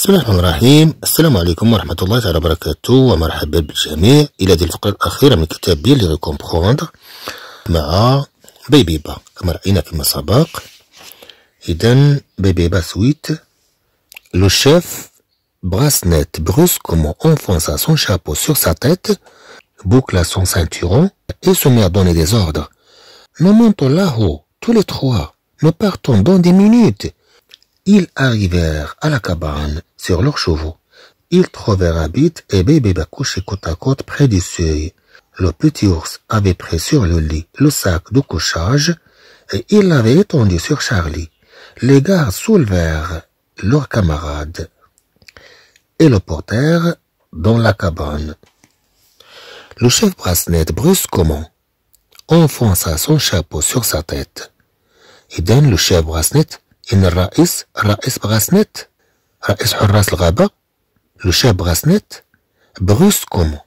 بسم الله الرحمن الرحيم السلام عليكم ورحمة الله تعالى وبركاته ومرحبا بالجميع إلى هذه الفقرة الأخيرة من كتاب لي كومبخوندر مع بيبي با كما رأينا فيما سبق إذا بيبي با سويت لو شيف براس بروس كومون أنفونسا سون شابو سور سا تيت بوكلا سون سانتيرون إي سو مير دوني ديزوردر نو مونتو لاهو تو لي تخوا نو بارتون دون دي مينوت Ils arrivèrent à la cabane sur leurs chevaux. Ils trouvèrent Abit et Bébé couchés côte à côte près du seuil. Le petit ours avait pris sur le lit le sac de couchage et il l'avait étendu sur Charlie. Les gars soulevèrent leurs camarades et le portèrent dans la cabane. Le chef Brasnet brusquement enfonça son chapeau sur sa tête. donne le chef ان الرئيس الرئيس بغاسنت رئيس حراس الغابه لو شاب بغاسنت بغوس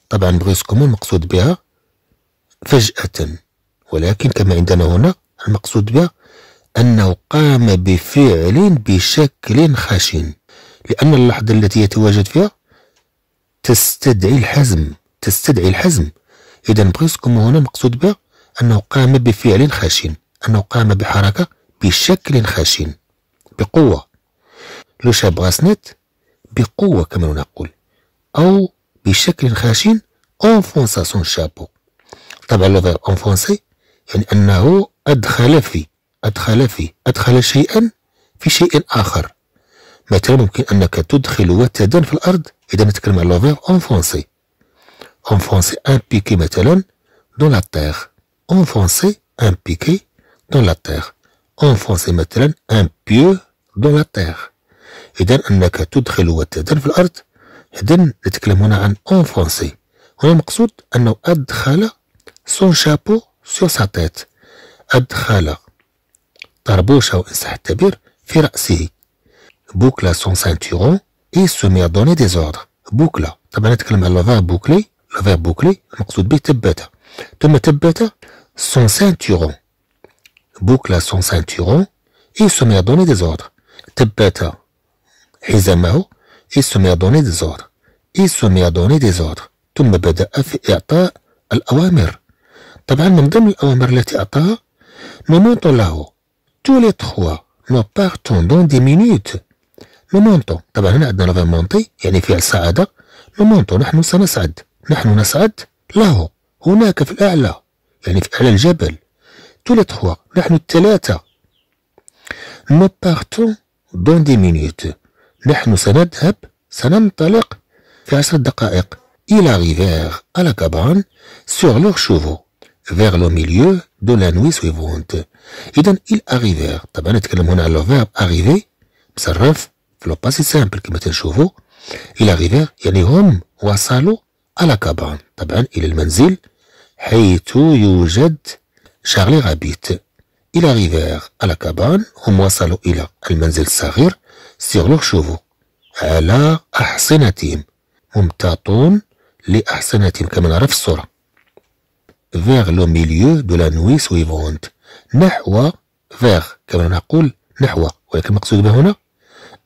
طبعا بغوس المقصود بها فجاه ولكن كما عندنا هنا المقصود بها انه قام بفعل بشكل خشن لان اللحظه التي يتواجد فيها تستدعي الحزم تستدعي الحزم اذا بغيسكم هنا مقصود بها انه قام بفعل خشن انه قام بحركه بشكل خشن بقوة لو شاب غاسنت بقوة كما نقول أو بشكل خاشن أنفونسا سون شابو طبعا لو أون أنفونسي يعني أنه أدخل في أدخل في أدخل شيئا في شيء آخر مثلا ممكن أنك تدخل وتدا في الأرض إذا نتكلم أون لو أون أنفونسي أن بيكي مثلا دون لا تيغ أن بيكي دون لا تيغ انفونسي مثلا ان بيو دون لا تيغ اذا انك تدخل وتدن في الارض اذا نتكلم هنا عن انفونسي هو المقصود انه ادخل سون شابو سور سا تيت ادخل طربوشه ان صح التعبير في راسه بوكلا سون سانتيرون اي سو مي دوني دي زوردر بوكلا طبعا نتكلم على الفيرب بوكلي الفيرب بوكلي المقصود به تبت ثم تبت سون سانتيرون بوكلا سون ceinturon اي سو مي à دي des ordres. حزامه اي سو مي mit دي donner اي سو مي se دي à ثم بدأ في إعطاء الأوامر. طبعا من ضمن الأوامر التي أعطاها، مومونتو له، تو لي تخوا، نو بارتون دون دي مينوت. مومونتو، طبعا هنا عندنا لافا مونتي، يعني فعل السعادة مومونتو نحن سنسعد، نحن نسعد له، هناك في الأعلى، يعني في أعلى الجبل. ثلاث fois نحن الثلاثة nous partons dans des minutes نحن سنذهب سننطلق في عشر دقائق ils arrivèrent à la cabane sur leurs chevaux vers le milieu de la nuit suivante اذا ils arrivèrent طبعا نتكلم هنا على لو فيرب arriver مصرف في لو باسي سامبل كما تنشوفوا ils arrivèrent يعني هم وصلوا على كابان طبعا الى المنزل حيث يوجد شارلي رابيت إلى غيفير على كابان هم وصلوا إلى المنزل الصغير سيغ لوغ شوفو على أحصنتهم ممتطون لأحصنتهم كما نرى في الصورة فيغ لو ميليو دو لا نوي سويفونت نحو فيغ كما نقول نحو ولكن المقصود به هنا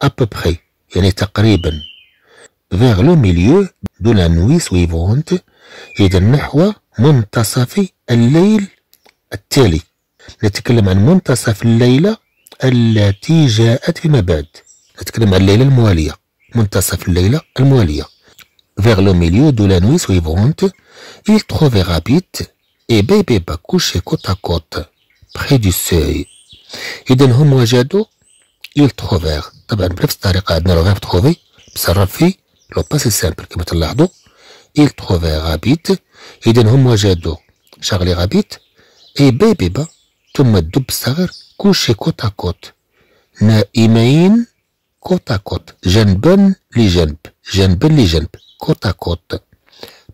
أبوبخي يعني تقريبا فيغ لو ميليو دو لا نوي سويفونت إذا نحو منتصف الليل التالي نتكلم عن منتصف الليلة التي جاءت فيما بعد نتكلم عن الليلة الموالية منتصف الليلة الموالية vers le milieu de la nuit suivante, ils trouvèrent إي et Bébéba couchés côte à côte, près du seuil. إذن هم وجدوا ils trouvèrent طبعا بنفس الطريقة عندنا لو غير تخوفي بصرف في لو باسي سامبل كما تلاحظوا ils trouvèrent Rabbit إذن هم وجدوا شارلي غابيت إباببة ثم الدب الصغير كوشي كوت كوت نائمين كوت كوت جنبا لجنب جنبا لجنب كوت كوت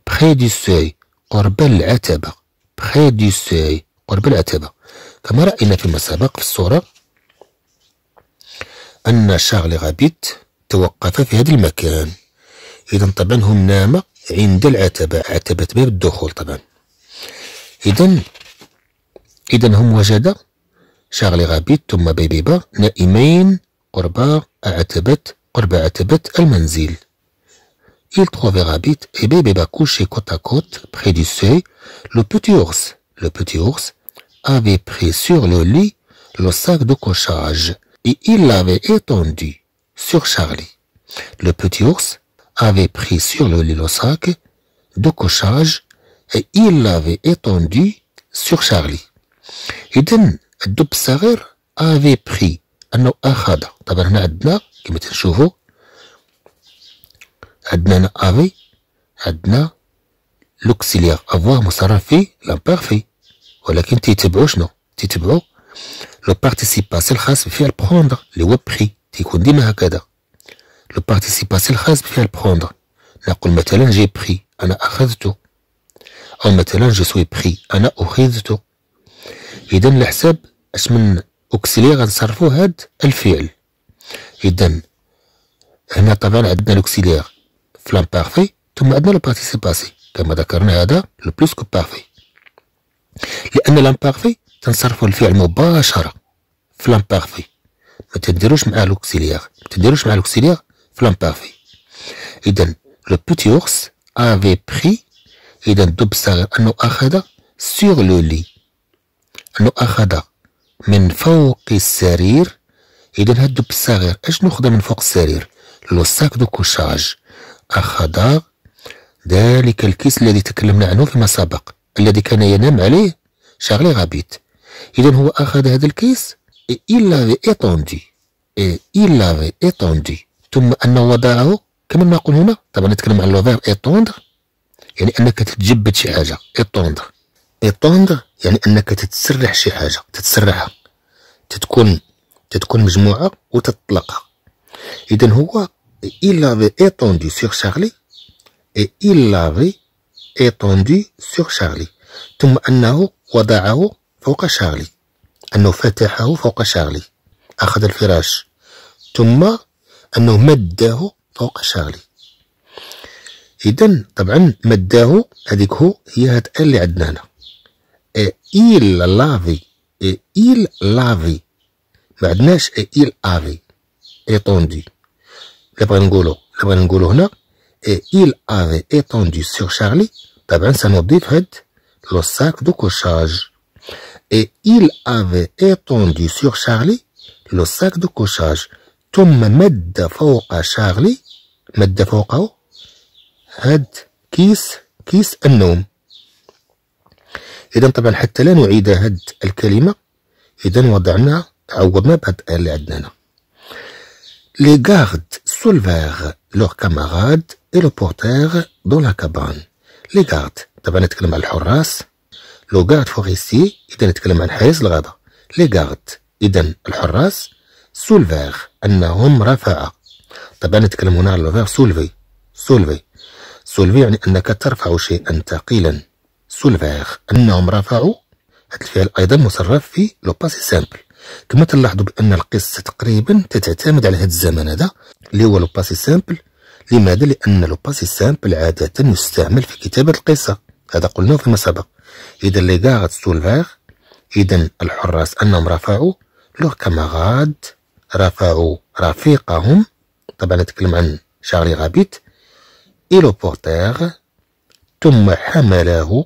بخي دي سوي قرب العتبة بخي دي سوي قرب العتبة كما رأينا فيما المسابق في الصورة أن شارل غابيت توقف في هذا المكان إذا طبعا هم نام عند العتبة عتبة باب الدخول طبعا إذا Charlie Il trouvait Rabbit et Bébéba couchés côte à côte près du seuil. Le petit ours, le petit ours, avait pris sur le lit le sac de cochage et il l'avait étendu sur Charlie. Le petit ours avait pris sur le lit le sac de cochage et il l'avait étendu sur Charlie. إذن الدب الصغير افي بخي انه اخذ طبعا هنا عندنا كما تنشوفو عندنا هنا افي عندنا لوكسيليير افواه مصرف في لامبارفي ولكن تيتبعو شنو تيتبعو لو بارتيسيباسي الخاص بفعل البخوندر اللي هو بخي تيكون ديما هكذا لو بارتيسيباسي الخاص بفعل البخوندر نقول مثلا جي بخي انا اخذته او مثلا جو سوي بخي انا اخذته اذا الحساب اش من اوكسيلي غنصرفو هاد الفعل اذا هنا طبعا عندنا لوكسيليغ في بارفي ثم عندنا لو بارتيسيباسي كما ذكرنا هذا لو بلوس كو بارفي لان بارفي تنصرفو الفعل مباشره في بارفي ما تديروش مع لوكسيليغ ما تديروش مع لوكسيليغ في بارفي اذا لو بوتي اورس افي بري اذا دوب صغير انه اخذ سور لو لي انه اخذ من فوق السرير اذا هاد الدب الصغير اشنو خدا من فوق السرير لو ساك دو كوشاج اخذ ذلك الكيس الذي تكلمنا عنه فيما سبق الذي كان ينام عليه شارلي غابيت اذا هو اخذ هذا الكيس الا l'avait إيطوندي et il l'avait ثم انه وضعه كما نقول هنا طبعا نتكلم عن لو فير إيطوندر يعني انك تتجبد شي حاجه ايطوندر يطاند يعني انك تتسرح شي حاجه تتسرحها تتكون تتكون مجموعه وتطلقها اذا هو il avait étendu sur Charlie et il l'avait étendu sur Charlie ثم انه وضعه فوق شارلي انه فتحه فوق شارلي اخذ الفراش ثم انه مده فوق شارلي اذا طبعا مده هذيك هو هي هاد اللي عندنا هنا et il l'avait. Et il l'avait. معناش et il avait. Étendu. le le et il avait étendu sur Charlie le سنضيف هاد Le sac de couchage. et il avait étendu sur Charlie le sac de cochage ثم مد فوق شارلي مد فوقه هاد كيس كيس النوم إذا طبعا حتى لا نعيد هاد الكلمة إذا وضعنا عوضنا بهاد اللي عندنا هنا لي غارد سولفيغ leurs camarades إي لو portèrent دون لا كابان لي غارد طبعا نتكلم على الحراس. لو غارد forestier, إذا نتكلم عن حارس الغابة. لي غارد إذا الحراس. سولفير أنهم رفع. طبعا نتكلم هنا على لو سولفي. سولفي. سولفي يعني أنك ترفع شيئا ثقيلا. سولفاغ انهم رفعوا هذا الفعل ايضا مصرف في لو باسي سامبل كما تلاحظوا بان القصه تقريبا تتعتمد على هذا الزمن هذا اللي هو لو باسي سامبل لماذا لان لو باسي سامبل عاده يستعمل في كتابه القصه هذا قلناه فيما سبق اذا لي غارد سولفاغ اذا الحراس انهم رفعوا لو كاماراد رفعوا رفيقهم طبعا نتكلم عن شارلي غابيت إلو بورتير ثم حمله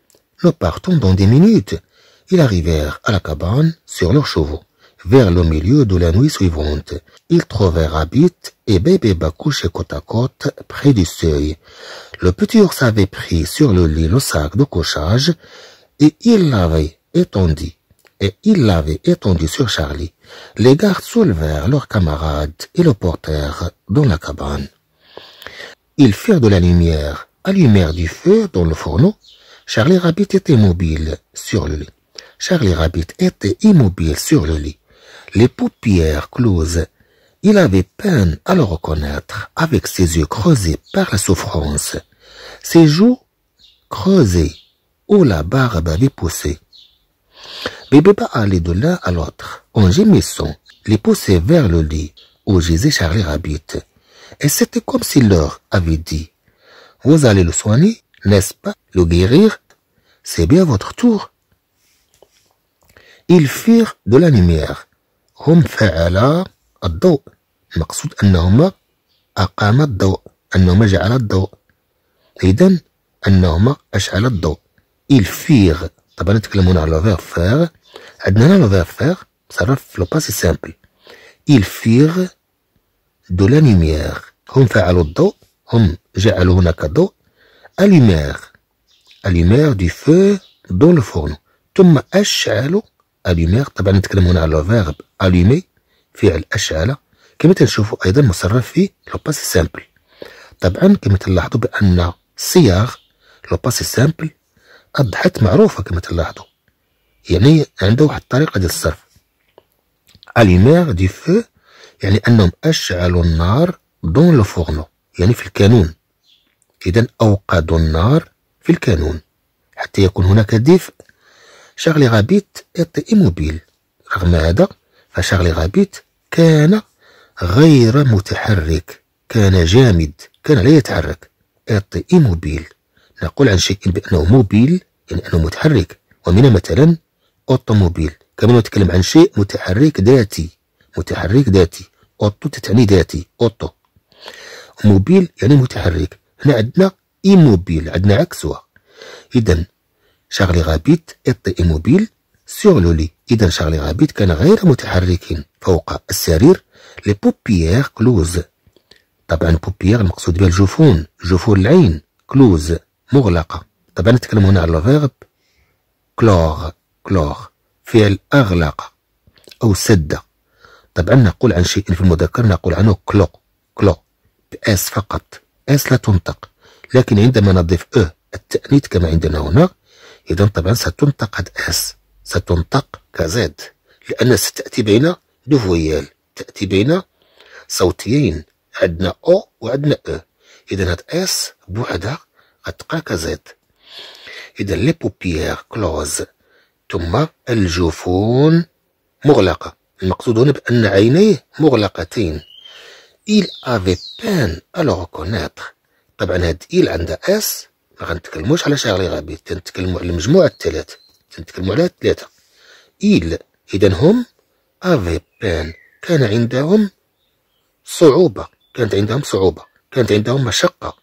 Nous partons dans des minutes. Ils arrivèrent à la cabane sur leurs chevaux. Vers le milieu de la nuit suivante, ils trouvèrent Abit et Bébé Bakouche côte à côte près du seuil. Le petit ours avait pris sur le lit le sac de cochage et il l'avait étendu. Et il l'avait étendu sur Charlie. Les gardes soulevèrent leurs camarades et le portèrent dans la cabane. Ils firent de la lumière, allumèrent du feu dans le fourneau Charlie Rabbit était immobile sur le lit. Charlie Rabbit était immobile sur le lit, les paupières closes. Il avait peine à le reconnaître avec ses yeux creusés par la souffrance, ses joues creusées où la barbe avait poussé. pas allait de l'un à l'autre, en gémissant, les poussait vers le lit où gisait Charlie Rabbit. Et c'était comme s'il leur avait dit, vous allez le soigner n'est-ce pas Le guérir, c'est bien votre tour. Ils firent de la lumière. هم فعلا الضوء المقصود أنهما أقام الضوء أنهما جعل الضوء إذا أنهما أشعل الضوء إل فيغ طبعا نتكلم هنا على لو فيغ عندنا هنا لو فيغ تصرف في لو سامبل إل فيغ دو لا لومييغ هم فعلوا الضوء هم جعلوا هناك ضوء أليمير أليمير دي فو دون لو فورنو ثم أشعل أليمير طبعا نتكلم هنا على فيرب أليمي فعل أشعل كما تنشوفوا أيضا مصرف في لو باسي سامبل طبعا كما تلاحظوا بأن صياغ لو باسي سامبل أضحت معروفة كما تلاحظوا يعني عنده واحد الطريقة ديال الصرف أليمير دي فو يعني أنهم أشعلوا النار دون لو فورنو يعني في الكانون إذا أوقدوا النار في الكانون حتى يكون هناك دفء شارلي غابيت إطي إيموبيل رغم هذا فشارلي غابيت كان غير متحرك كان جامد كان لا يتحرك إطي إيموبيل نقول عن شيء بأنه موبيل يعني أنه متحرك ومن مثلا أوتوموبيل كما نتكلم عن شيء متحرك ذاتي متحرك ذاتي أوتو تتعني ذاتي أوتو موبيل يعني متحرك حنا عندنا ايموبيل عندنا عكسها اذا شارلي غابيت اطي ايموبيل سور لو لي اذا شارلي غابيت كان غير متحرك فوق السرير لي بوبيير كلوز طبعا بوبيير المقصود بها الجفون جفون العين كلوز مغلقه طبعا نتكلم هنا على الفيرب كلور كلور فعل اغلق او سد طبعا نقول عن شيء في المذكر نقول عنه كلو كلو باس فقط اس لا تنطق لكن عندما نضيف او التأنيث كما عندنا هنا إذا طبعا ستنطق اس ستنطق كزد لأن ستأتي بين دفويال تأتي بين صوتيين عندنا او وعندنا او إذا هاد اس بوحدها غتبقى كزد إذا لي بوبيير كلوز ثم الجفون مغلقة المقصود هنا بأن عينيه مغلقتين il avait peine à le reconnaître طبعا هاد il عندها اس ما غنتكلموش على شارلي غابي تنتكلموا على المجموعه الثلاث تنتكلموا على الثلاثه il اذا هم avait peine كان عندهم صعوبة كانت عندهم صعوبة كانت عندهم مشقة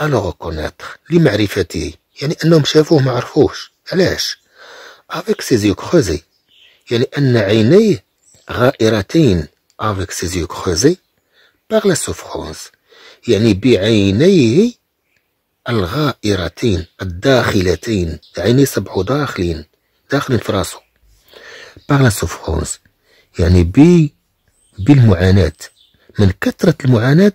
ألو reconnaître لمعرفته يعني أنهم شافوه ما عرفوش علاش افيك سيزيو creusés يعني أن عينيه غائرتين افيك سيزيو كروزي باغ لا سوفرونس يعني بعينيه الغائرتين الداخلتين عيني صبحو داخلين داخلين في راسو باغ لا سوفرونس يعني ب بالمعاناة من كثرة المعاناة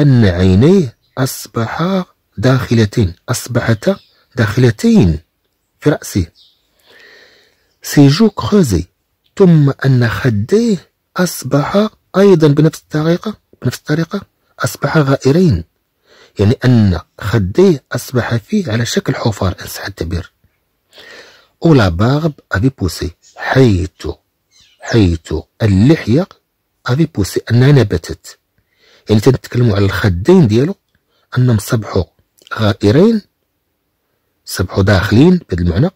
أن عينيه أصبحا داخلتين أصبحتا داخلتين في رأسه سيجو كروزي ثم أن خديه أصبح أيضا بنفس الطريقة بنفس الطريقة أصبح غائرين يعني أن خديه أصبح فيه على شكل حفار إن صح التعبير أولا باغب أفي بوسي حيث حيث اللحية أفي بوسي أنها نبتت يعني تنتكلموا على الخدين ديالو أنهم صبحوا غائرين صبحوا داخلين بهذا المعنى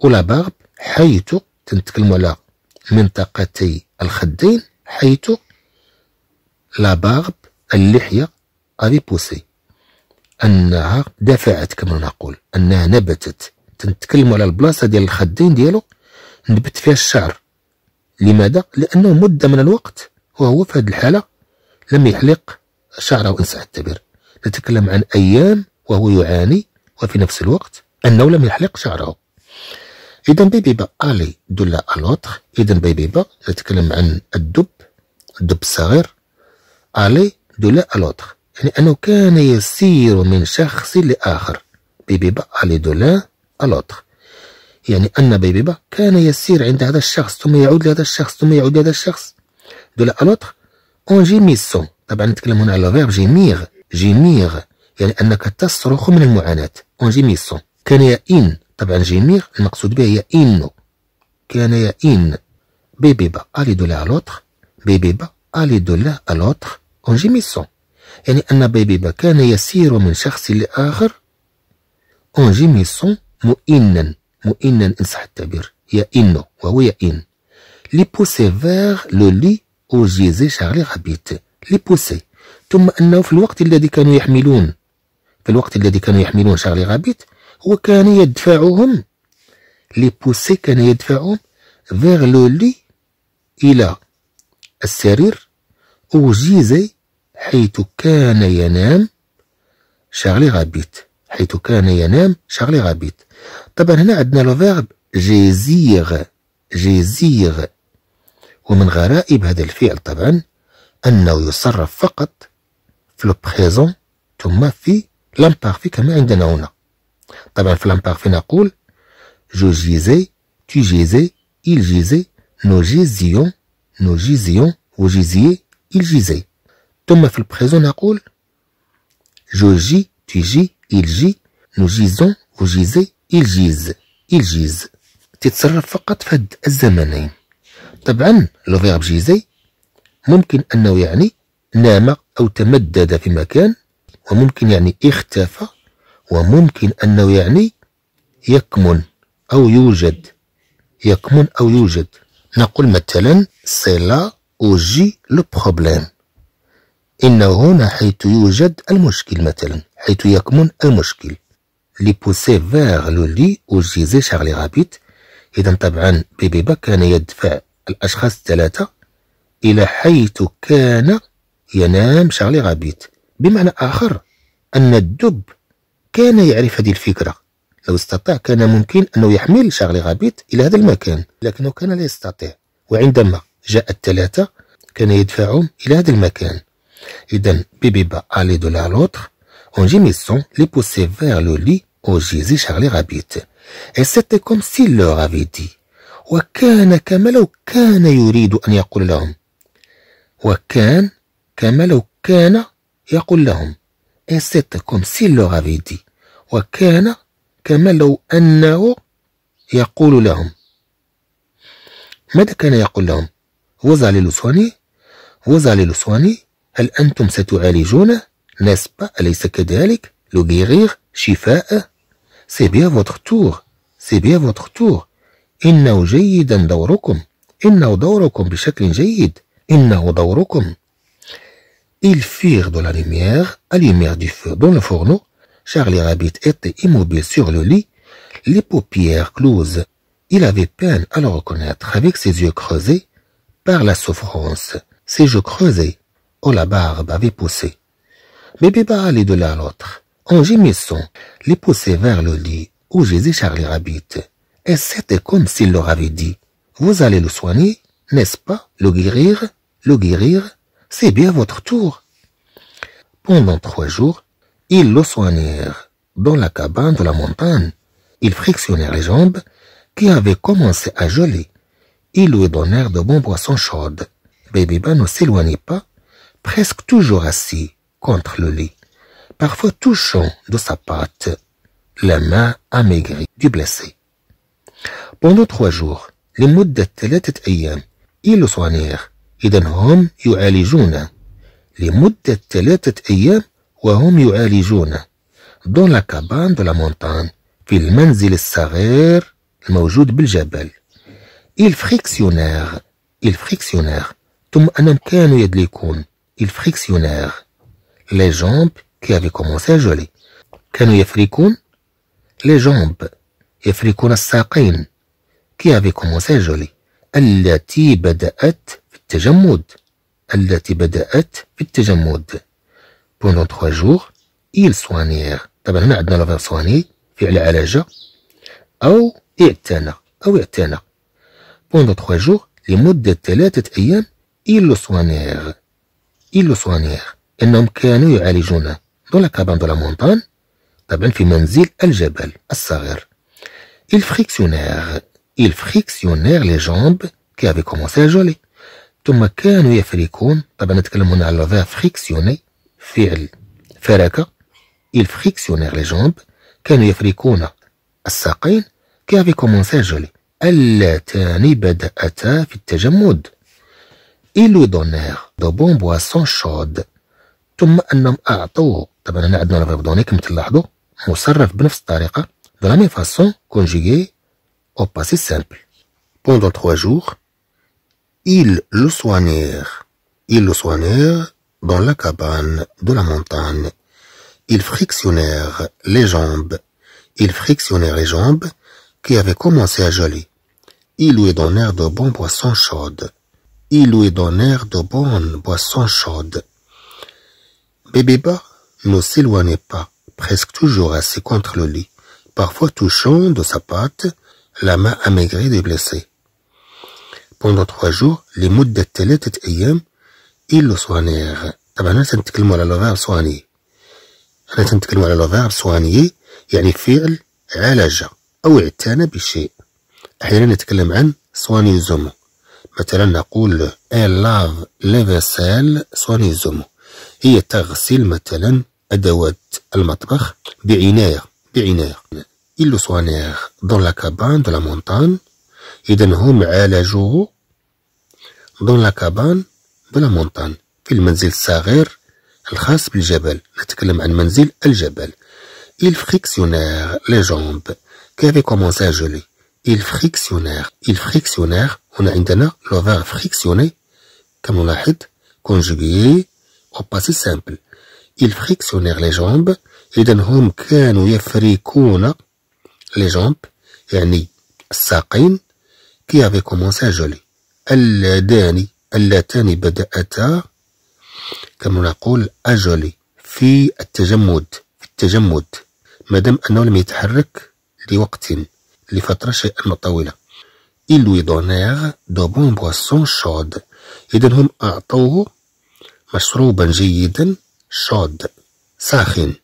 ولا باغب حيث تنتكلموا على منطقتي الخدين حيث لا بارب اللحية بوسي انها دفعت كما نقول انها نبتت تنتكلم على البلاصه ديال الخدين ديالو نبت فيها الشعر لماذا لانه مده من الوقت وهو في هذه الحاله لم يحلق شعره ان ساء التعبير نتكلم عن ايام وهو يعاني وفي نفس الوقت انه لم يحلق شعره اذا بيبيبا الي دولا ألوتخ اذا بيبيبا نتكلم عن الدب الدب الصغير دو دولا لوتر يعني أنه كان يسير من شخص لآخر بيبي الي دو دولا لوتر يعني أن بيبي با كان يسير عند هذا الشخص ثم يعود لهذا الشخص ثم يعود لهذا الشخص دولا لوتر أون جيميسون طبعا نتكلم هنا على فيرب جيميغ جيميغ يعني أنك تصرخ من المعاناة أون جيميسون كان يئن طبعا جيميغ المقصود به يئن كان يئن الي دو دولا لوتر بيبيبة الي دولا الأوتر أون جيميسون يعني أن با كان يسير من شخص لآخر أون جيميسون مؤنا مؤنا إن صح التعبير انو وهو ان لي بوسي فيغ لو لي أو جيزي شارلي غابيت لي بوسي ثم أنه في الوقت الذي كانوا يحملون في الوقت الذي كانوا يحملون شارلي غابيت هو كان يدفعهم لي بوسي كان يدفعهم فيغ لو لي إلى السرير أوجيزي حيث كان ينام شارلي غابيت حيث كان ينام شارلي غابيت طبعا هنا عندنا لو فيرب جيزيغ جيزيغ ومن غرائب هذا الفعل طبعا أنه يصرف فقط في لو بريزون ثم في لامبارفي كما عندنا هنا طبعا في لامبارفي نقول جو جيزي تي جيزي il gisait, nous gisions, نو جيزيون وجيزيي الجيزي ثم في البريزون نقول جو جي tu جي il جي نو جيزون وجيزي الجيز الجيز تتصرف فقط في هاد الزمنين طبعا الفيرب جيزي ممكن انه يعني نام او تمدد في مكان وممكن يعني اختفى وممكن انه يعني يكمن او يوجد يكمن او يوجد نقول مثلا سي لا أو جي لو بروبليم إنه هنا حيث يوجد المشكل مثلا حيث يكمن المشكل لي بوسي فيغ لو لي أو زي شارلي رابيت إذا طبعا بيبي با كان يدفع الأشخاص الثلاثة إلى حيث كان ينام شارلي رابيت بمعنى آخر أن الدب كان يعرف هذه الفكرة لو استطاع كان ممكن أنه يحمل شارلي غابيت إلى هذا المكان لكنه كان لا يستطيع وعندما جاء الثلاثة كان يدفعهم إلى هذا المكان إذا بيبيبا ألي دو لا أون en gémissant لي بوسي vers le أو جيزي شارلي Charlie إي سيتي كوم comme s'il leur avait وكان كما لو كان يريد أن يقول لهم وكان كما لو كان يقول لهم إي سيتي كوم سي leur avait دي وكان كما لو أنه يقول لهم ماذا كان يقول لهم وزع للسواني وزع للسواني هل أنتم ستعالجونه نسبة أليس كذلك لو شفاء شفاءه سي بيان فوتختور تور سي بيان تور إنه جيدا دوركم إنه دوركم بشكل جيد إنه دوركم Ils firent de la lumière, à lumière du feu, dans le fourneau, Charlie Rabbit était immobile sur le lit, les paupières closes. Il avait peine à le reconnaître avec ses yeux creusés par la souffrance. Ses joues creusés oh la barbe avait poussé. Mais Béba allait de l'un à l'autre, en gémissant, les poussait vers le lit où Jésus Charlie Rabbit. Et c'était comme s'il leur avait dit, vous allez le soigner, n'est-ce pas, le guérir, le guérir, c'est bien votre tour. Pendant trois jours, ils le soignèrent dans la cabane de la montagne. Ils frictionnèrent les jambes qui avaient commencé à geler. Ils lui donnèrent de bons boissons chaudes. Babyba ben ne s'éloignait pas, presque toujours assis contre le lit, parfois touchant de sa patte la main amaigrie du blessé. Pendant trois jours, les de ils le soignèrent. Les هم وهم يعالجون دون لا كابان دو لا مونتان في المنزل الصغير الموجود بالجبل الفريكسيونير الفريكسيونير ثم أنهم كانوا يدلكون الفريكسيونير لي جومب كي افي كومونسي جولي كانوا يفركون لي جومب يفركون الساقين كي افي كومونسي جولي التي بدأت في التجمد التي بدأت في التجمد بوندون 3 جور إيل سوانيغ طبعا هنا عندنا لافير سواني فعل علاجة أو اعتنى أو اعتنى بوندون 3 جور لمدة ثلاثة أيام إيل لو سوانيغ إيل لو سوانيغ إنهم كانوا يعالجونه دون لا كابان دو لا مونتان طبعا في منزل الجبل الصغير Il frictionnèrent, إيل frictionnèrent les jambes qui avaient commencé à geler. ثم كانوا يفركون طبعا نتكلم هنا على لافير فريكسيوني فعل إل الفريكسيونير لي جامب كانوا يفركون الساقين كافي كومونساجولي اللتان بدأتا في التجمد إلو دونير دو بون بواسون شود ثم أنهم أعطوا طبعا هنا عندنا الفيرب دوني كما تلاحظوا مصرف بنفس الطريقة دو لا مي فاسون كونجيكي أو باسي سامبل بوندون تخوا جور إل لو سوانير إل لو سوانير dans la cabane de la montagne. Ils frictionnèrent les jambes. Ils frictionnèrent les jambes qui avaient commencé à geler. Ils lui donnèrent de bonnes boissons chaudes. Ils lui donnèrent de bonnes boissons chaudes. Bébéba ne s'éloignait pas, presque toujours assis contre le lit, parfois touchant de sa patte la main amaigrie des blessés. Pendant trois jours, les mouddetelet étaient إلو سوانيغ طبعا أنا تنتكلمو على لو فيرب سواني أنا تنتكلمو على لو فيرب سواني يعني فعل عالج أو اعتنى بشيء أحيانا نتكلم عن زومو مثلا نقول I love سواني زومو هي تغسل مثلا أدوات المطبخ بعناية بعناية إلو سوانيغ دون لا كابان دو لا مونتان إذا هم عالجوه دون لا كابان بلا مونتان في المنزل الصغير الخاص بالجبل نتكلم عن منزل الجبل il frictionnèrent les jambes qu'avait commencé à geler il frictionnèrent il frictionnèrent هنا عندنا لو فير frictionner كما نلاحظ conjugué au passé simple il frictionnèrent les jambes إذا هم كانوا يفركون لي جامب يعني الساقين كي افي كومونسي جولي اللذان اللتان بدأتا كما نقول أجلي في التجمد في التجمد ما دام أنه لم يتحرك لوقت لفترة شيئا طويلة ils lui دونيغ دو بون بواسون شود إذا هم أعطوه مشروبا جيدا شاد ساخن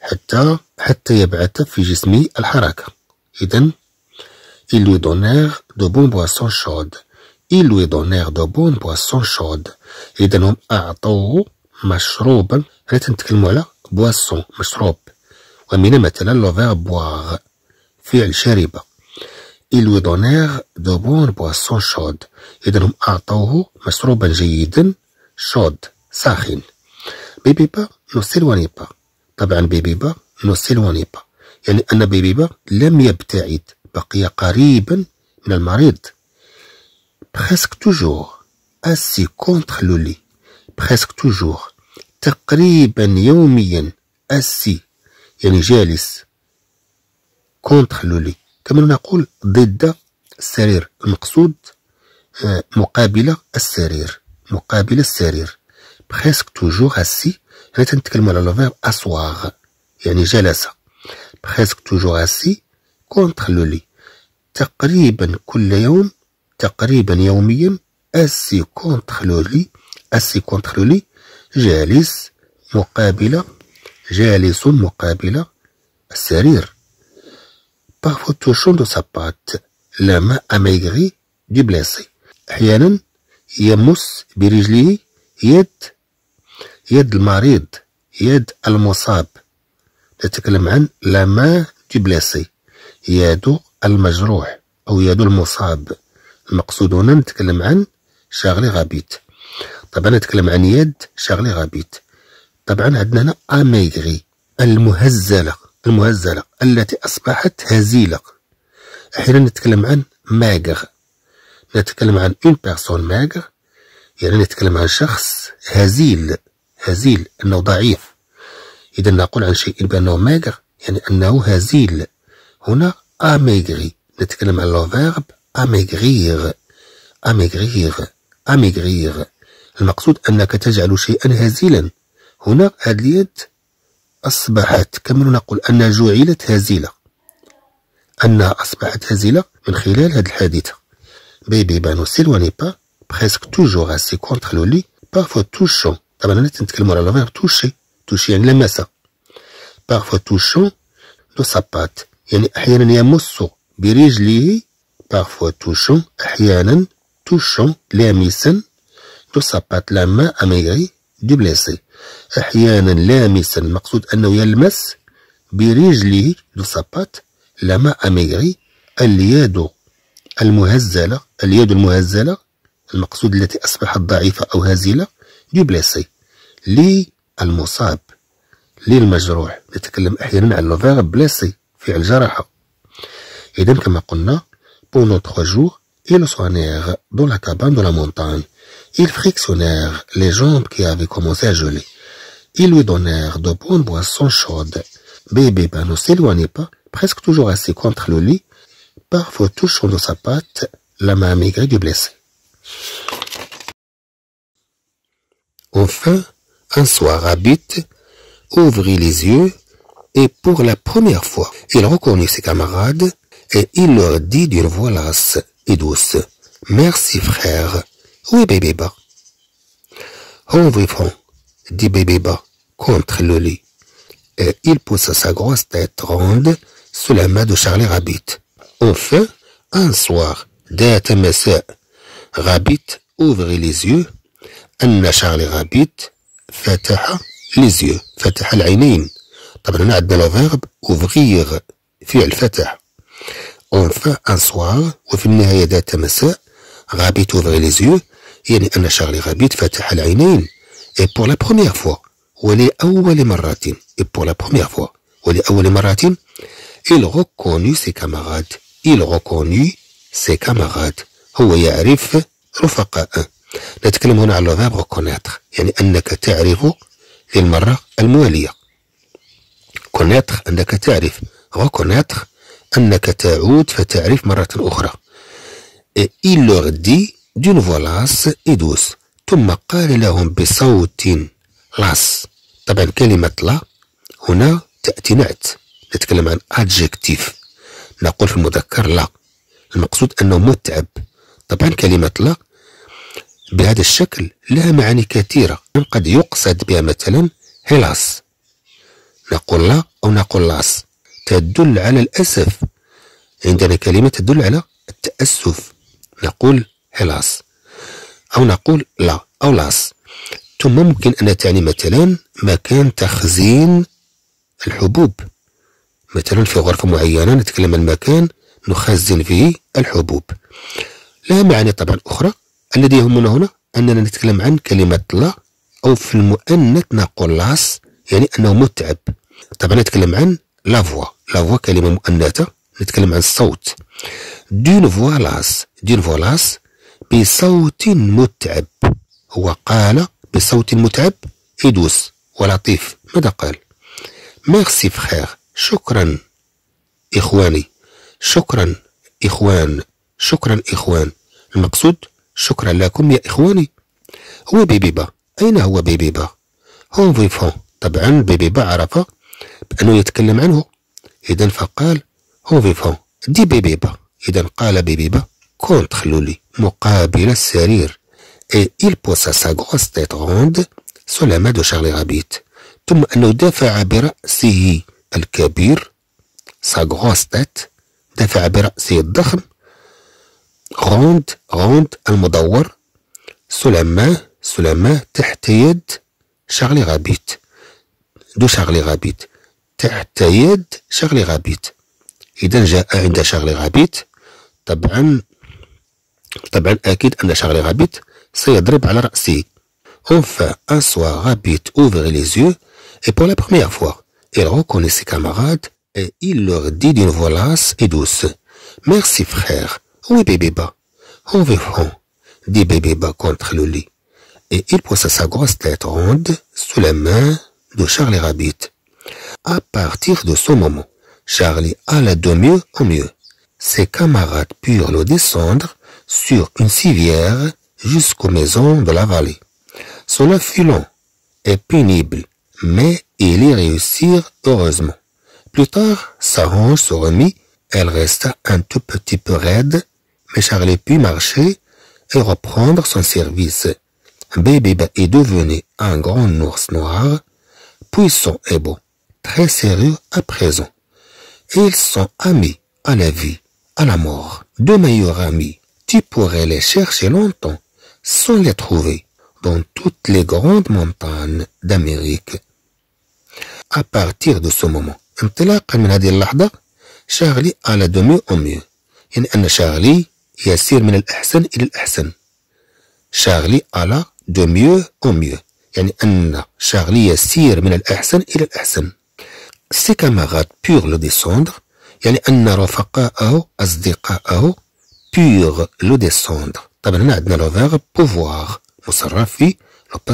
حتى حتى يبعث في جسمه الحركة إذا ils lui دونيغ دو بون بواسون شود Ils lui donnèrent de bonnes boissons chaudes. Ils donnèrent à أعطوه مشروب, حنا تنتكلمو على بواسون مشروب ومن مثلا لو فيرب بواغ فعل شرب ils lui donnèrent de bonnes boissons chaudes إذا هم أعطوه مشروبا جيدا شود ساخن بيبي بيبيبا نو سيلوانيبا طبعا بيبي بيبيبا نو سيلوانيبا يعني أن بيبيبا لم يبتعد بقي قريبا من المريض presque toujours assis contre le lit presque toujours تقريبا يوميا assis يعني جالس contre le lit كما نقول ضد السرير المقصود مقابل السرير مقابل السرير presque toujours assis هنا تنتكلم على لو اسواغ يعني جلسة presque toujours assis contre le lit تقريبا كل يوم تقريبا يوميا السي كونترولي السي كونترولي جالس مقابل جالس مقابل السرير بارفو توشون دو سابات لا ما اميغري دي du احيانا يمس برجله يد يد المريض يد المصاب نتكلم عن لا ما دي بلاسي يد المجروح او يد المصاب المقصود هنا نتكلم عن شاغلي غابيت طبعا نتكلم عن يد شاغلي غابيت طبعا عندنا هنا اميغري المهزله المهزله التي اصبحت هزيله احيانا نتكلم عن ماغر نتكلم عن اون بيرسون ماغر يعني نتكلم عن شخص هزيل هزيل انه ضعيف اذا نقول عن شيء بانه ماغر يعني انه هزيل هنا اميغري نتكلم عن لو فيرب أمغرير أمغرير أمغرير المقصود أنك تجعل شيئا هزيلا هنا هذه اليد أصبحت كما نقول أنها جعلت هزيلة أنها أصبحت هزيلة من خلال هذه الحادثة بيبي بانو سيلواني با بريسك توجور أسي كونتر لو لي بارفوا توشون طبعا انا تنتكلم على الفيرب توشي توشي يعني لمسة بارفوا توشون دو سابات يعني أحيانا يمس برجله parfois touchant, أحيانا touchant, لامسا تصبط لما أميغري دي بلاسي أحيانا لامسا المقصود أنه يلمس برجله دو تصبط لما أميغري اليد المهزلة اليد المهزلة المقصود التي أصبحت ضعيفة أو هزيلة دي بلاسي للمصاب للمجروح نتكلم أحيانا عن لو فيرب بلاسي فعل جرحه إذا كما قلنا Un autre jour, ils soignèrent dans la cabane de la montagne. Ils frictionnèrent les jambes qui avaient commencé à geler. Ils lui donnèrent de bonnes boissons chaudes. Bébé ben ne s'éloignait pas, presque toujours assis contre le lit, parfois touchant de sa patte la main maigre du blessé. Enfin, un soir, Abit ouvrit les yeux et pour la première fois, il reconnut ses camarades et il leur dit d'une voix lasse et douce, Merci frère, oui bébé-bas. Environ, dit bébé-bas, contre le lit, et il poussa sa grosse tête ronde sous la main de Charlie Rabbit. Enfin, un soir, dès monsieur, Rabbit ouvre les yeux, أن Rabbit رابيت les yeux. فتح العينين طبعا هنا عندنا لو فيرب ouvrir فعل فتح اونفان ان سوار وفي النهاية ذات مساء غابيت توفغي لي زيو يعني أن شارلي غابيت فتح العينين اي بور لا بروميير فوا ولأول مرة اي بور لا بروميير فوا ولأول مرة il reconnut ses camarades il reconnut ses camarades هو يعرف رفقاءه نتكلم هنا على الفيرب كونيتر يعني أنك تعرف للمره المرة الموالية كونيتر أنك تعرف ريكونيتر أنك تعود فتعرف مرة أخرى إيه، il leur dit d'une voix lasse et douce ثم قال لهم بصوت لاس طبعا كلمة لا هنا تأتي نعت نتكلم عن ادجكتيف نقول في المذكر لا المقصود أنه متعب طبعا كلمة لا بهذا الشكل لها معاني كثيرة قد يقصد بها مثلا هلاس نقول لا أو نقول لاس تدل على الأسف عندنا كلمة تدل على التأسف نقول هلاس أو نقول لا أو لاس ثم ممكن أن تعني مثلا مكان تخزين الحبوب مثلا في غرفة معينة نتكلم عن مكان نخزن فيه الحبوب لها معاني طبعا أخرى الذي يهمنا هنا أننا نتكلم عن كلمة لا أو في المؤنث نقول لاس يعني أنه متعب طبعا نتكلم عن لا فوا لا فوا كلمه مؤنثه نتكلم عن الصوت دون فوالاس دون فوالاس بصوت متعب هو قال بصوت متعب إدوس ولطيف ماذا قال ميرسي فخير شكرا إخواني شكرا إخوان شكرا إخوان المقصود شكرا لكم يا إخواني هو بيبيبا أين هو بيبيبا هون فيفون طبعا بيبيبا عرف بأنه يتكلم عنه إذا فقال هوفيفون دي بيبيبا إذا قال بيبيبا كونت خلولي مقابل السرير إي ايل بوسا سا غروس تيت غوند سو لا ما دو شارلي غابيت ثم أنه دافع برأسه الكبير سا غروس تيت دافع برأسه الضخم غوند غوند المدور سلمة سلمة تحت يد شارلي غابيت دو شارلي غابيت تحت يد شارلي غابيت إذا جاء Rabbit. »« شارلي غابيت طبعا طبعا أكيد أن شارلي غابيت سيضرب la رأسه Enfin, un soir, Rabbit ouvrit les yeux et pour la première fois, il reconnaît ses camarades et il leur dit d'une voix lasse et douce Merci frère. Oui bébé bas. On verra, dit bébé bas contre le lit. Et il poussa sa grosse tête ronde sous la main de Charlie Rabbit. À partir de ce moment, Charlie alla de mieux en mieux. Ses camarades purent le descendre sur une civière jusqu'aux maisons de la vallée. Cela fut long et pénible, mais ils y réussirent heureusement. Plus tard, sa hanche se remit, elle resta un tout petit peu raide, mais Charlie put marcher et reprendre son service. Bébé est devenu un grand ours noir, puissant et beau très sérieux à présent. ils sont amis à la vie, à la mort. De meilleurs amis. Tu pourrais les chercher longtemps sans les trouver dans toutes les grandes montagnes d'Amérique. À partir de ce moment, Charlie a la mieux mieux mieux charlie Charlie de mieux de mieux من mieux. Charlie الأحسن شارلي mieux. mieux en mieux ses camarades purent le descendre يعني أن رفقاءه أصدقاءه purent le descendre طبعا هنا عندنا pouvoir مصرف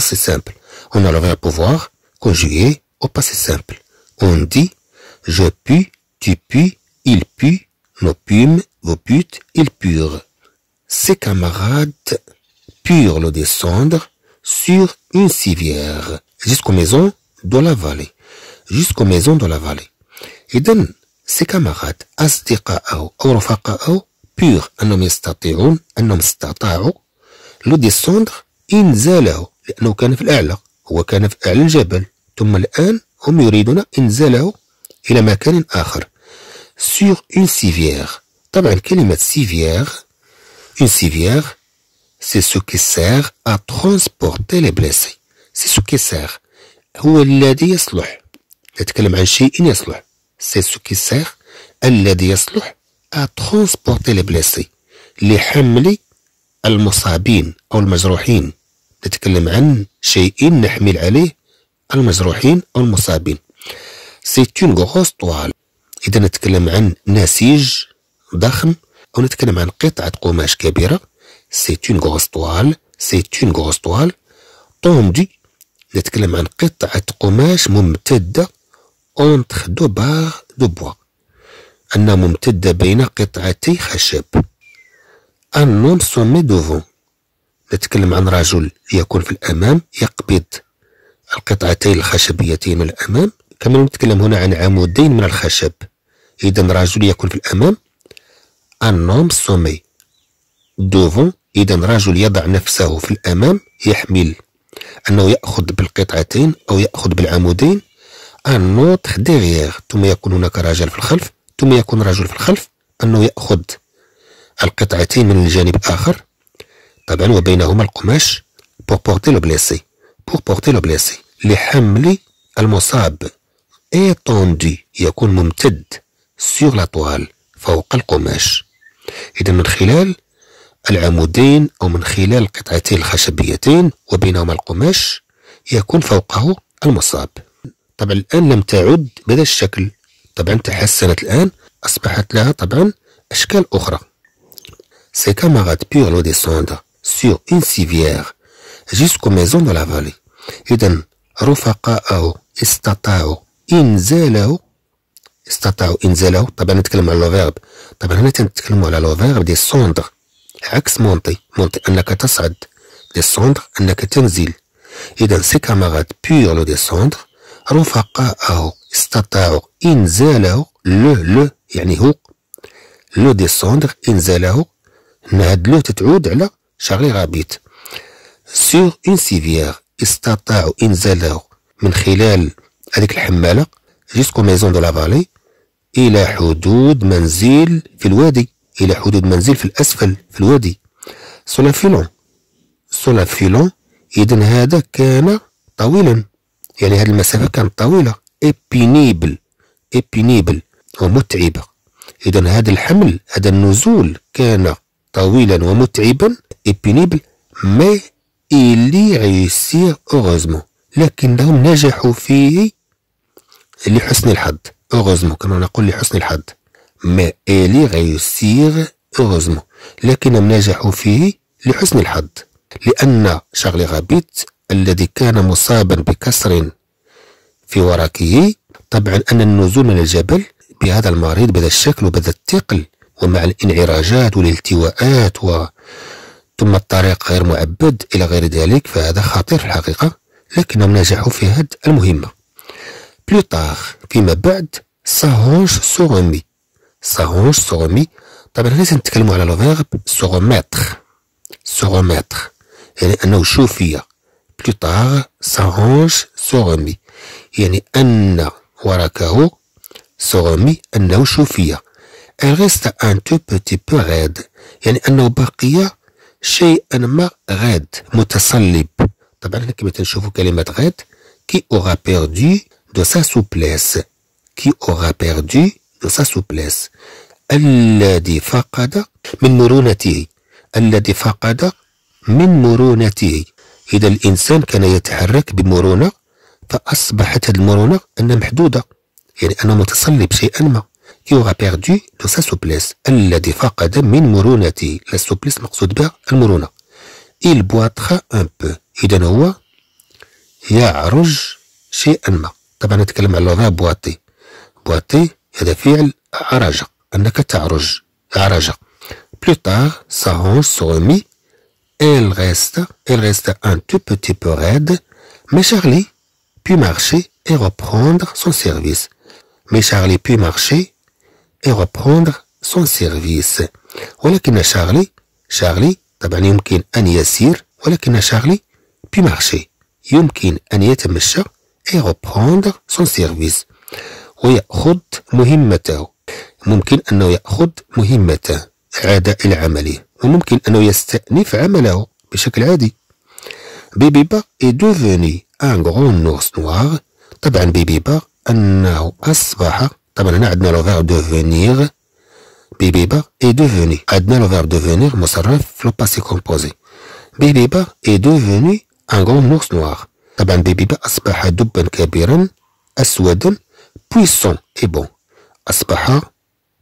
simple on a le pouvoir conjugué au passé simple on dit je pus tu puis, il puis, nos pumes, vos putes ils purent ses camarades purent le descendre sur une civière jusqu'aux maisons dans la vallée jusqu'aux maisons dans la vallée إذا سي كامارات أصدقاءه أو رفقاءه بور أنهم يستطيعون أنهم استطاعوا لو ديسوندر إنزاله لأنه كان في الأعلى هو كان في أعلى الجبل ثم الآن هم يريدون إنزاله إلى مكان آخر سور اون سيفيير طبعا كلمة سيفيير اون سيفيير سي سو كي سير ا ترونسبورتي لي بليسي سي سو كي سير هو الذي يصلح نتكلم عن شيء يصلح سي سو كي سيغ الذي يصلح ترونسبورتي لي بليسي لحمل المصابين او المجروحين نتكلم عن شيء نحمل عليه المجروحين او المصابين سي اون غروس طوال اذا نتكلم عن نسيج ضخم او نتكلم عن قطعه قماش كبيره سي اون غروس طوال سي اون غروس طوال طوندي نتكلم عن قطعه قماش ممتده أونتر دو بار دو بوا أن ممتدة بين قطعتي خشب أن نوم سومي دوفون نتكلم عن رجل يكون في الأمام يقبض القطعتين الخشبيتين من الأمام كما نتكلم هنا عن عمودين من الخشب إذا رجل يكون في الأمام أن نوم سومي دوفون إذا رجل يضع نفسه في الأمام يحمل أنه يأخذ بالقطعتين أو يأخذ بالعمودين ان اوتر ديغيغ ثم يكون هناك رجل في الخلف ثم يكون رجل في الخلف انه ياخذ القطعتين من الجانب الاخر طبعا وبينهما القماش بور بورتي لو بليسي بور بورتي لو بليسي لحمل المصاب إيطوندي يكون ممتد سيغ لاطوال فوق القماش اذا من خلال العمودين او من خلال القطعتين الخشبيتين وبينهما القماش يكون فوقه المصاب طبعا الآن لم تعد بهذا الشكل طبعا تحسنت الآن أصبحت لها طبعا أشكال أخرى سي camarades بيغ لو ديسوندا سيغ une civière جيسكو ميزون دو la إذن رفقاءه استطاعوا إنزاله استطاعوا إنزاله طبعا نتكلم على لو فيرب طبعا هنا تنتكلموا على فيرب دي سوندر عكس مونتي مونتي أنك تصعد دي سوندر أنك تنزل إذا سي كامارات بيغ لو ديسوندر رفقاءه استطاعوا إنزاله لو لو يعني هو لو ديسوندر إنزاله هاد لو تتعود على شارلي رابيت سور ان سيفيير استطاعوا إنزاله من خلال هذيك الحمالة جيسكو ميزون دو لا فالي إلى حدود منزل في الوادي إلى حدود منزل في الأسفل في الوادي سولا فيلون سولا فيلون إذن هذا كان طويلا يعني هذه المسافه كانت طويله ايبينيبل ايبينيبل ومتعبه اذا هذا الحمل هذا النزول كان طويلا ومتعبا ايبينيبل مي إلي ريسير أوغوزمون لكنهم نجحوا فيه لحسن الحظ أوغوزمون كما نقول لحسن الحظ مي إلي ريسير أوغوزمون لكنهم نجحوا فيه لحسن الحظ لأن شارلي غابيت الذي كان مصابا بكسر في وركه طبعا أن النزول من الجبل بهذا المريض بهذا الشكل وبهذا الثقل ومع الانعراجات والالتواءات و ثم الطريق غير معبد إلى غير ذلك فهذا خطير في الحقيقة لكنهم نجحوا في هذه المهمة بلوطاخ فيما بعد ساهونج سوغومي ساهونج سوغومي طبعا هنا سنتكلم على لوفيرب سوغوميتر سوغوميتر يعني أنه شوفية plus tard s'arrange سوغمي يعني أن وركه سوغمي أنه شوفية elle reste un tout petit peu raide يعني أنه بقي شيئا ما غاد متصلب طبعا هنا كما تنشوفوا كلمة غاد كي aura perdu de sa souplesse كي aura perdu de sa souplesse الذي فقد من مرونته الذي فقد من مرونته إذا الإنسان كان يتحرك بمرونة فأصبحت هذه المرونة أنها محدودة يعني أنا متصلب شيئا ما كي aura perdu دو سا سوبليس الذي فقد من مرونته لا سوبليس مقصود بها المرونة إل بواتخا أن بو إذا هو يعرج شيئا ما طبعا نتكلم على لغة بواتي بواتي هذا فعل عرج أنك تعرج عرج بلو تاغ سا se سو Elle reste, elle reste un tout petit peu raide, mais Charlie put marcher et reprendre son service. Mais Charlie put marcher et reprendre son service. ولكن Charlie, Charlie, طبعا يمكن aniasir, يسير, ولكن Charlie put marcher. yumkin أن et reprendre son service. ويأخذ مهمته. ممكن أنه يأخذ مهمته. عاد إلى وممكن أنه يستأنف عمله بشكل عادي بيبي با اي دوفوني ان غون نورس نوار طبعا بيبي با أنه أصبح طبعا هنا عندنا لو فيرب دوفونيغ بيبي با اي دوفوني عندنا لو فيرب دوفونيغ مصرف في لو باسي كومبوزي بيبي با اي دوفوني ان غون نورس نوار طبعا بيبي با أصبح دبا كبيرا أسودا بويسون اي بون أصبح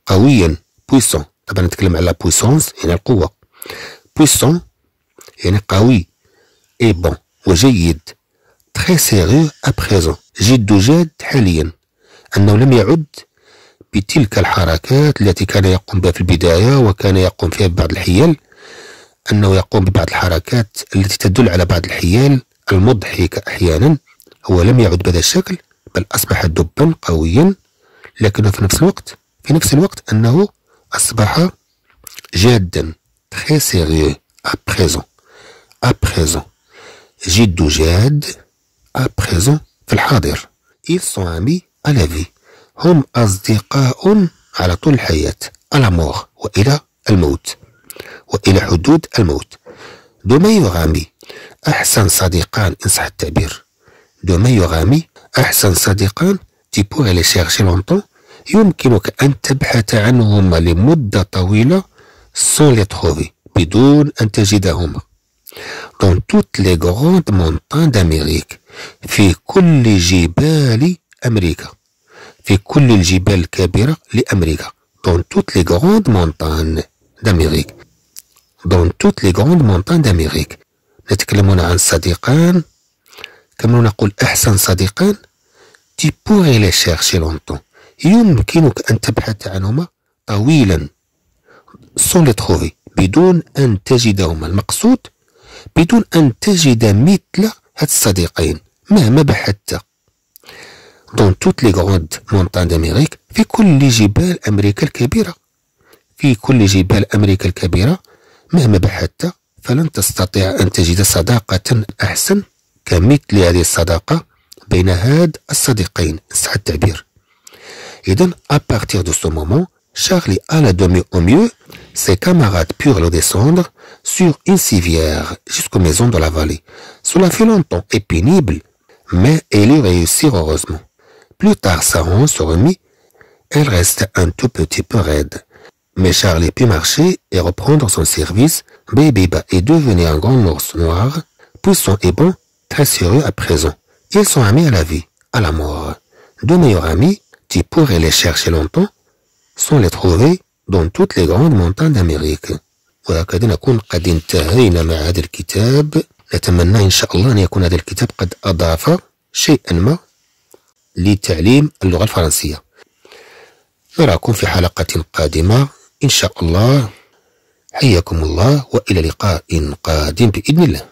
قويا بويسون دابا نتكلم على بويسونس يعني القوه بويسون يعني قوي اي بون وجيد تخي سيغو ابريزون جد جاد حاليا انه لم يعد بتلك الحركات التي كان يقوم بها في البدايه وكان يقوم فيها ببعض الحيل انه يقوم ببعض الحركات التي تدل على بعض الحيل المضحكه احيانا هو لم يعد بهذا الشكل بل اصبح دبا قويا لكنه في نفس الوقت في نفس الوقت انه أصبح جادا تخي سيريو أبريزون أبريزون جد جاد أبريزون في الحاضر إيل سون أمي à في هم أصدقاء على طول الحياة à la وإلى الموت وإلى حدود الموت دو ميور أمي أحسن صديقان إن صح التعبير دو ميور أمي أحسن صديقان تي بوغ لي chercher لونتون يمكنك أن تبحث عنهما لمدة طويلة سولي بدون أن تجدهما دون توت لي غروند مونتان دامريك في كل جبال أمريكا في كل الجبال الكبيرة لأمريكا دون توت لي غروند مونتان دامريك دون توت لي غروند مونتان دامريك نتكلمون عن صديقان كما نقول أحسن صديقان تي بوغي لي شيرشي لونتون يمكنك أن تبحث عنهما طويلا سون بدون أن تجدهما المقصود بدون أن تجد مثل هاد الصديقين مهما بحثت دون توت لي غروند مونتان دامريك في كل جبال أمريكا الكبيرة في كل جبال أمريكا الكبيرة مهما بحثت فلن تستطيع أن تجد صداقة أحسن كمثل هذه الصداقة بين هاد الصديقين صح التعبير et donc, à partir de ce moment, Charlie alla de mieux au mieux, ses camarades purent le descendre sur une civière jusqu'aux maisons de la vallée. Cela fut longtemps et pénible, mais elle y réussit heureusement. Plus tard, sa ronde se remit, elle reste un tout petit peu raide. Mais Charlie put marcher et reprendre son service. bébéba est devenu un grand morceau noir, puissant et bon, très sérieux à présent. Ils sont amis à la vie, à la mort. De meilleurs amis tu pourrais les chercher longtemps sans les trouver dans toutes les grandes montagnes d'Amérique وهكذا نكون قد انتهينا مع هذا الكتاب نتمنى إن شاء الله أن يكون هذا الكتاب قد أضاف شيئا ما لتعليم اللغة الفرنسية نراكم في حلقة قادمة إن شاء الله حياكم الله وإلى لقاء قادم بإذن الله